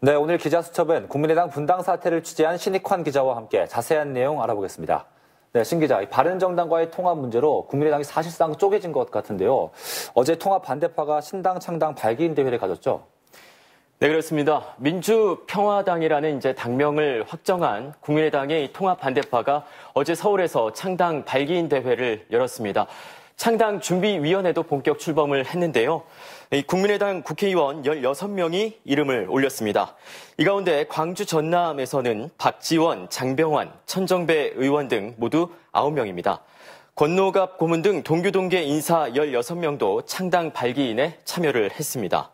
네, 오늘 기자수첩은 국민의당 분당 사태를 취재한 신익환 기자와 함께 자세한 내용 알아보겠습니다. 네, 신 기자, 바른정당과의 통합 문제로 국민의당이 사실상 쪼개진 것 같은데요. 어제 통합 반대파가 신당 창당 발기인 대회를 가졌죠. 네, 그렇습니다. 민주평화당이라는 이제 당명을 확정한 국민의당의 통합 반대파가 어제 서울에서 창당 발기인 대회를 열었습니다. 창당 준비위원회도 본격 출범을 했는데요. 국민의당 국회의원 16명이 이름을 올렸습니다. 이 가운데 광주 전남에서는 박지원, 장병환, 천정배 의원 등 모두 9명입니다. 권노갑 고문 등 동교동계 인사 16명도 창당 발기인에 참여를 했습니다.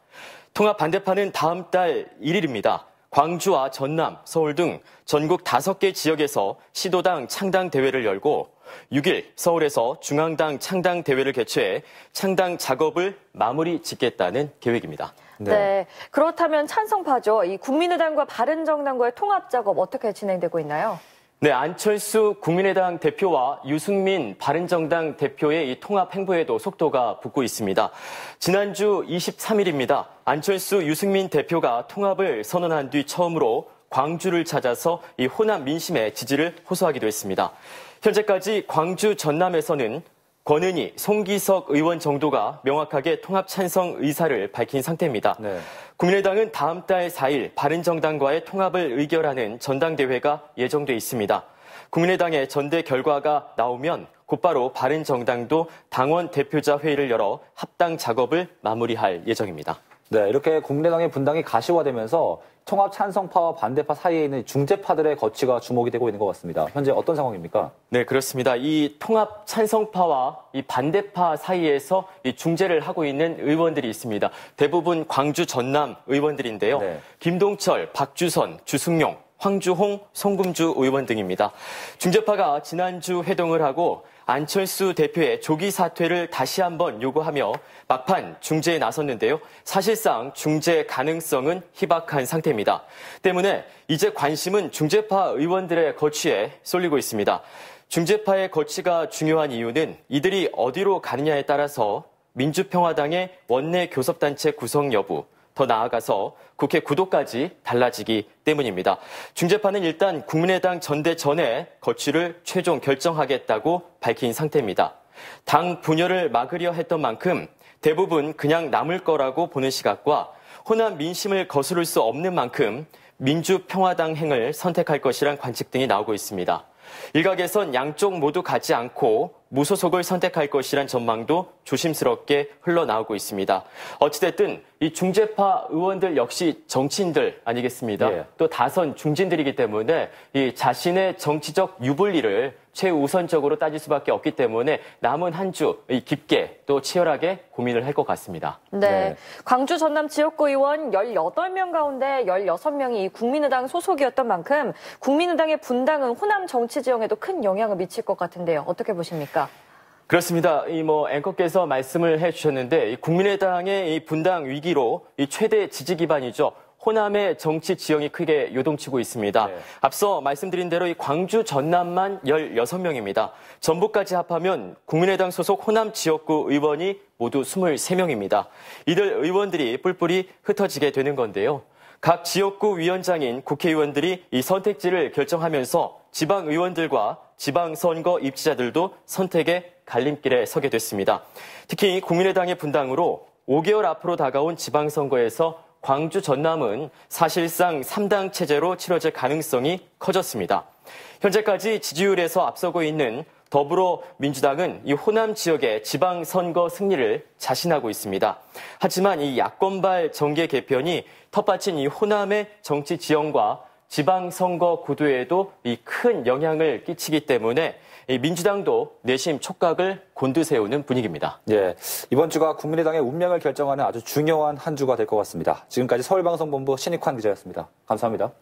통합 반대파는 다음 달 1일입니다. 광주와 전남, 서울 등 전국 5개 지역에서 시도당 창당 대회를 열고 6일 서울에서 중앙당 창당 대회를 개최해 창당 작업을 마무리 짓겠다는 계획입니다. 네. 네. 그렇다면 찬성파죠. 이 국민의당과 바른정당과의 통합 작업 어떻게 진행되고 있나요? 네, 안철수 국민의당 대표와 유승민 바른정당 대표의 이 통합 행보에도 속도가 붙고 있습니다. 지난주 23일입니다. 안철수 유승민 대표가 통합을 선언한 뒤 처음으로 광주를 찾아서 이 호남 민심의 지지를 호소하기도 했습니다. 현재까지 광주 전남에서는 권은희, 송기석 의원 정도가 명확하게 통합 찬성 의사를 밝힌 상태입니다. 네. 국민의당은 다음 달 4일 바른정당과의 통합을 의결하는 전당대회가 예정돼 있습니다. 국민의당의 전대 결과가 나오면 곧바로 바른정당도 당원 대표자 회의를 열어 합당 작업을 마무리할 예정입니다. 네, 이렇게 국민의당의 분당이 가시화되면서 통합 찬성파와 반대파 사이에 있는 중재파들의 거취가 주목이 되고 있는 것 같습니다. 현재 어떤 상황입니까? 네, 그렇습니다. 이 통합 찬성파와 이 반대파 사이에서 이 중재를 하고 있는 의원들이 있습니다. 대부분 광주 전남 의원들인데요. 네. 김동철, 박주선, 주승용, 황주홍, 송금주 의원 등입니다. 중재파가 지난주 회동을 하고 안철수 대표의 조기 사퇴를 다시 한번 요구하며 막판 중재에 나섰는데요. 사실상 중재 가능성은 희박한 상태입니다. 때문에 이제 관심은 중재파 의원들의 거취에 쏠리고 있습니다. 중재파의 거취가 중요한 이유는 이들이 어디로 가느냐에 따라서 민주평화당의 원내 교섭단체 구성 여부, 더 나아가서 국회 구도까지 달라지기 때문입니다. 중재판은 일단 국민의당 전대 전에 거취를 최종 결정하겠다고 밝힌 상태입니다. 당 분열을 막으려 했던 만큼 대부분 그냥 남을 거라고 보는 시각과 호남 민심을 거스를 수 없는 만큼 민주평화당행을 선택할 것이란 관측 등이 나오고 있습니다. 일각에선 양쪽 모두 가지 않고 무소속을 선택할 것이란 전망도 조심스럽게 흘러나오고 있습니다. 어찌됐든 이 중재파 의원들 역시 정치인들 아니겠습니다. 예. 또 다선 중진들이기 때문에 이 자신의 정치적 유불리를 최우선적으로 따질 수밖에 없기 때문에 남은 한 주 깊게 또 치열하게 고민을 할 것 같습니다. 네. 네. 광주 전남 지역구 의원 18명 가운데 16명이 국민의당 소속이었던 만큼 국민의당의 분당은 호남 정치 지형에도 큰 영향을 미칠 것 같은데요. 어떻게 보십니까? 그렇습니다. 이 뭐 앵커께서 말씀을 해주셨는데 국민의당의 이 분당 위기로 이 최대 지지 기반이죠. 호남의 정치 지형이 크게 요동치고 있습니다. 네. 앞서 말씀드린 대로 이 광주 전남만 16명입니다. 전북까지 합하면 국민의당 소속 호남 지역구 의원이 모두 23명입니다. 이들 의원들이 뿔뿔이 흩어지게 되는 건데요. 각 지역구 위원장인 국회의원들이 이 선택지를 결정하면서 지방 의원들과 지방선거 입지자들도 선택의 갈림길에 서게 됐습니다. 특히 국민의당의 분당으로 5개월 앞으로 다가온 지방선거에서 광주 전남은 사실상 3당 체제로 치러질 가능성이 커졌습니다. 현재까지 지지율에서 앞서고 있는 더불어민주당은 이 호남 지역의 지방선거 승리를 자신하고 있습니다. 하지만 이 야권발 정계 개편이 텃밭인 이 호남의 정치 지형과 지방선거 구도에도 이 큰 영향을 끼치기 때문에 민주당도 내심 촉각을 곤두세우는 분위기입니다. 예, 이번 주가 국민의당의 운명을 결정하는 아주 중요한 한 주가 될 것 같습니다. 지금까지 서울방송본부 신익환 기자였습니다. 감사합니다.